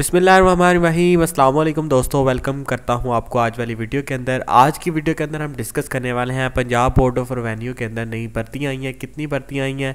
अस्सलाम वालेकुम दोस्तों वेलकम करता हूं आपको आज वाली वीडियो के अंदर आज की वीडियो के अंदर हम डिस्कस करने वाले हैं पंजाब बोर्ड ऑफ रेवेन्यू के अंदर नई भर्तियां आई हैं कितनी भर्तियां आई हैं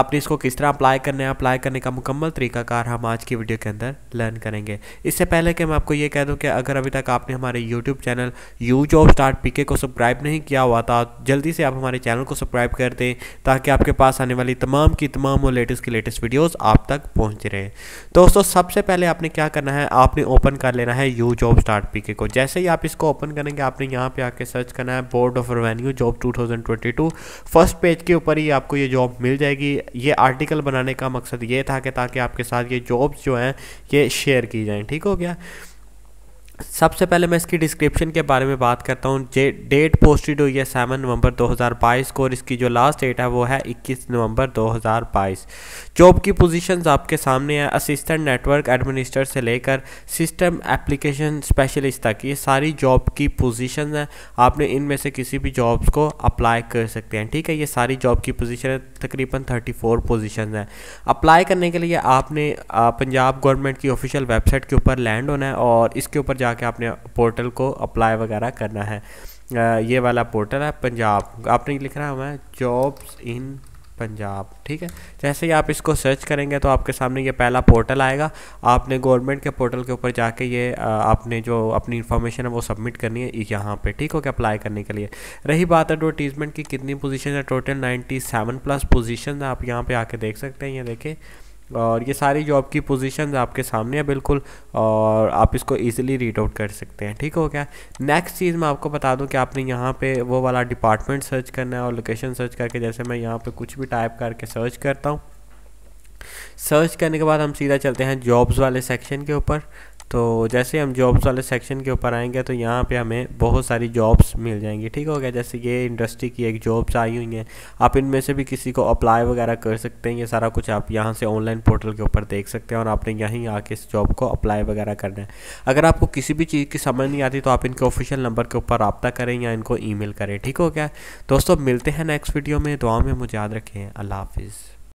आपने इसको किस तरह अप्लाई करना है अप्लाई करने का मुकम्मल तरीकाकार हम आज की वीडियो के अंदर लर्न करेंगे इससे पहले कि मैं आपको ये कह दूं कि अगर अभी तक आपने हमारे YouTube channel U job start PK को सब्सक्राइब नहीं किया हुआ था जल्दी से आप हमारे चैनल को सब्सक्राइब कर दें ताकि आपके पास आने वाली तमाम की तमाम और लेटेस्ट की लेटेस्ट वीडियोज़ आप तक पहुँच रहे दोस्तों सबसे सबसे पहले आपने क्या करना है आपने ओपन कर लेना है यू जॉब स्टार्ट पीके को जैसे ही आप इसको ओपन करेंगे आपने यहाँ पे आके सर्च करना है board of revenue job 2022 first page के ऊपर ही आपको ये जॉब मिल जाएगी ये आर्टिकल बनाने का मकसद ये था कि ताकि आपके साथ ये जॉब्स जो हैं ये शेयर की जाएँ ठीक हो गया सबसे पहले मैं इसकी डिस्क्रिप्शन के बारे में बात करता हूँ जे डेट पोस्टेड हुई है सेवन नवंबर 2022 को और इसकी जो लास्ट डेट है वो है 21 नवंबर 2022 जॉब की पोजीशंस आपके सामने हैं असिस्टेंट नेटवर्क एडमिनिस्टर से लेकर सिस्टम एप्लीकेशन स्पेशलिस्ट तक ये सारी जॉब की पोजीशन हैं आपने इनमें से किसी भी जॉब्स को अप्लाई कर सकते हैं ठीक है ये सारी जॉब की पोजिशन है तकरीबन थर्टी फोर हैं अप्लाई करने के लिए आपने पंजाब गवर्नमेंट की ऑफिशियल वेबसाइट के ऊपर लैंड होना है और इसके ऊपर जा कर आपने पोर्टल को अप्लाई वगैरह करना है ये वाला पोर्टल है पंजाब आपने लिख रहा है जॉब्स इन पंजाब ठीक है जैसे ही आप इसको सर्च करेंगे तो आपके सामने ये पहला पोर्टल आएगा आपने गवर्नमेंट के पोर्टल के ऊपर जाके ये आपने जो अपनी इन्फॉर्मेशन है वो सबमिट करनी है यहाँ पे ठीक हो गया अप्लाई करने के लिए रही बात एडवर्टीजमेंट की कितनी पोजीशन है टोटल 97 प्लस पोजीशन आप यहाँ पे आके देख सकते हैं ये देखें और ये सारी जॉब की पोजीशंस आपके सामने है बिल्कुल और आप इसको ईजिली रीड आउट कर सकते हैं ठीक हो गया नेक्स्ट चीज़ मैं आपको बता दूं कि आपने यहाँ पे वो वाला डिपार्टमेंट सर्च करना है और लोकेशन सर्च करके जैसे मैं यहाँ पे कुछ भी टाइप करके सर्च करता हूँ सर्च करने के बाद हम सीधा चलते हैं जॉब्स वाले सेक्शन के ऊपर तो जैसे हम जॉब्स वाले सेक्शन के ऊपर आएंगे तो यहाँ पे हमें बहुत सारी जॉब्स मिल जाएंगी ठीक हो गया जैसे ये इंडस्ट्री की एक जॉब्स आई हुई हैं आप इनमें से भी किसी को अप्लाई वगैरह कर सकते हैं ये सारा कुछ आप यहाँ से ऑनलाइन पोर्टल के ऊपर देख सकते हैं और आपने यहीं आके इस जॉब को अप्लाई वगैरह करना है अगर आपको किसी भी चीज़ की समझ नहीं आती तो आप इनके ऑफिशियल नंबर के ऊपर रबता करें या इनको ई करें ठीक हो गया दोस्तों मिलते हैं नेक्स्ट वीडियो में दुआ में मुझे याद रखें अल्लाह हाफिज़